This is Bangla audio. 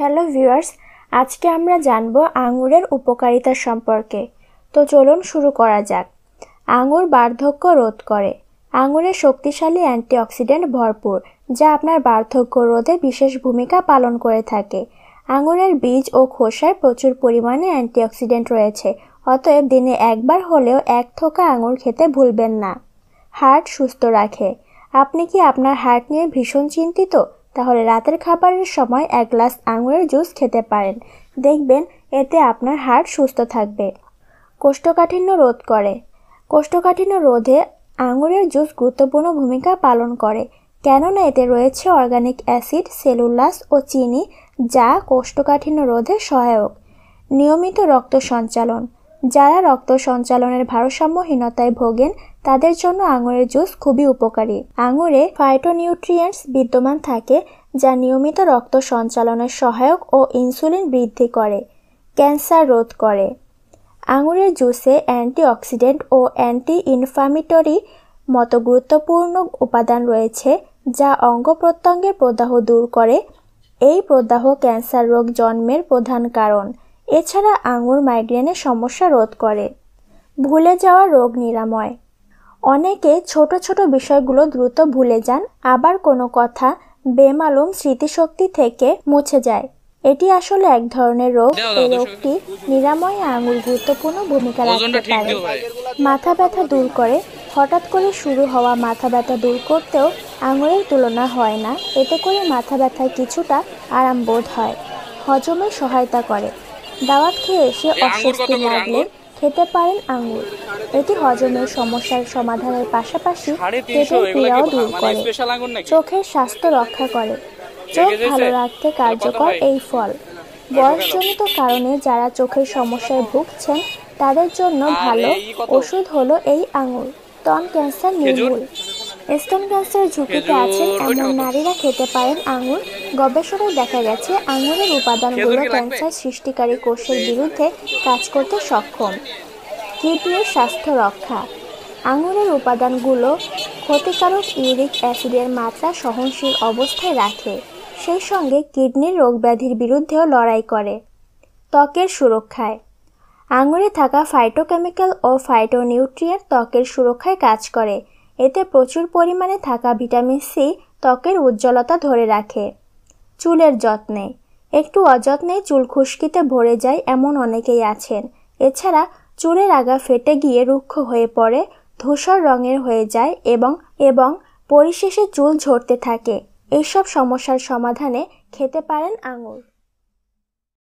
হ্যালো ভিউয়ার্স আজকে আমরা জানব আঙুরের উপকারিতা সম্পর্কে তো চলুন শুরু করা যাক আঙুর বার্ধক্য রোধ করে আঙুরে শক্তিশালী অ্যান্টিঅক্সিডেন্ট ভরপুর যা আপনার বার্ধক্য রোধে বিশেষ ভূমিকা পালন করে থাকে আঙুরের বীজ ও খোসায় প্রচুর পরিমাণে অ্যান্টিঅক্সিডেন্ট রয়েছে অতএব দিনে একবার হলেও এক থোকা আঙুর খেতে ভুলবেন না হার্ট সুস্থ রাখে আপনি কি আপনার হার্ট নিয়ে ভীষণ চিন্তিত তাহলে রাতের খাবারের সময় এক গ্লাস আঙুরের জুস খেতে পারেন দেখবেন এতে আপনার হাড় সুস্থ থাকবে কোষ্ঠকাঠিন্য রোধ করে কোষ্ঠকাঠিন্য রোধে আঙুরের জুস গুরুত্বপূর্ণ ভূমিকা পালন করে কেননা এতে রয়েছে অর্গানিক অ্যাসিড সেলুলাস ও চিনি যা কোষ্ঠকাঠিন্য রোধে সহায়ক নিয়মিত রক্ত সঞ্চালন যারা রক্ত সঞ্চালনের ভারসাম্যহীনতায় ভোগেন তাদের জন্য আঙুরের জুস খুবই উপকারী আঙুরে ফাইটোনিউট্রিয়েন্টস বিদ্যমান থাকে যা নিয়মিত রক্ত সঞ্চালনের সহায়ক ও ইনসুলিন বৃদ্ধি করে ক্যান্সার রোধ করে আঙুরের জুসে অ্যান্টিঅক্সিডেন্ট ও অ্যান্টি ইনফ্লামিটরি মতো গুরুত্বপূর্ণ উপাদান রয়েছে যা অঙ্গ প্রত্যঙ্গের প্রদাহ দূর করে এই প্রদাহ ক্যান্সার রোগ জন্মের প্রধান কারণ এছাড়া আঙুর মাইগ্রেনের সমস্যা রোধ করে ভুলে যাওয়া রোগ নিরাময় অনেকে ছোট ছোট বিষয়গুলো দ্রুত ভুলে যান আবার কোনো কথা বেমালুম স্মৃতিশক্তি থেকে মুছে যায় এটি আসলে এক ধরনের রোগ এই রোগটি নিরাময়ে আঙুল গুরুত্বপূর্ণ ভূমিকা রাখতে পারে মাথা ব্যথা দূর করে হঠাৎ করে শুরু হওয়া মাথা ব্যথা দূর করতেও আঙুলের তুলনা হয় না এতে করে মাথা ব্যথায় কিছুটা আরাম বোধ হয় হজমে সহায়তা করে দাওয়াত খেয়ে সে অস্বস্তি লাগলে খেতে পারেন আঙুর এটি হজমের সমস্যার সমাধানের পাশাপাশি পেটের পীড়াও দূর মানে করে চোখের স্বাস্থ্য রক্ষা করে চোখ ভালো রাখতে কার্যকর এই ফল বয়সজনিত কারণে যারা চোখের সমস্যায় ভুগছেন তাদের জন্য ভালো ওষুধ হলো এই আঙুর স্তন ক্যান্সার নির্মূল স্তন ক্যান্সার ঝুঁকিতে আছেন এমন নারীরা খেতে পারেন আঙুর গবেষণায় দেখা গেছে আঙুরের উপাদানগুলো ক্যান্সার সৃষ্টিকারী কোষের বিরুদ্ধে কাজ করতে সক্ষম কিডনির স্বাস্থ্য রক্ষা আঙুরের উপাদানগুলো ক্ষতিকারক ইউরিক অ্যাসিডের মাত্রা সহনশীল অবস্থায় রাখে সেই সঙ্গে কিডনির রোগ ব্যাধির বিরুদ্ধেও লড়াই করে ত্বকের সুরক্ষায় আঙুরে থাকা ফাইটোকেমিক্যাল ও ফাইটোনিউট্রিয়েন্ট ত্বকের সুরক্ষায় কাজ করে এতে প্রচুর পরিমাণে থাকা ভিটামিন সি ত্বকের উজ্জ্বলতা ধরে রাখে চুলের যত্নে একটু অযত্নে চুল খুশকিতে ভরে যায় এমন অনেকেই আছেন এছাড়া চুলের আগা ফেটে গিয়ে রুক্ষ হয়ে পড়ে ধূসর রঙের হয়ে যায় এবং এবং পরিশেষে চুল ঝরতে থাকে এইসব সমস্যার সমাধানে খেতে পারেন আঙুর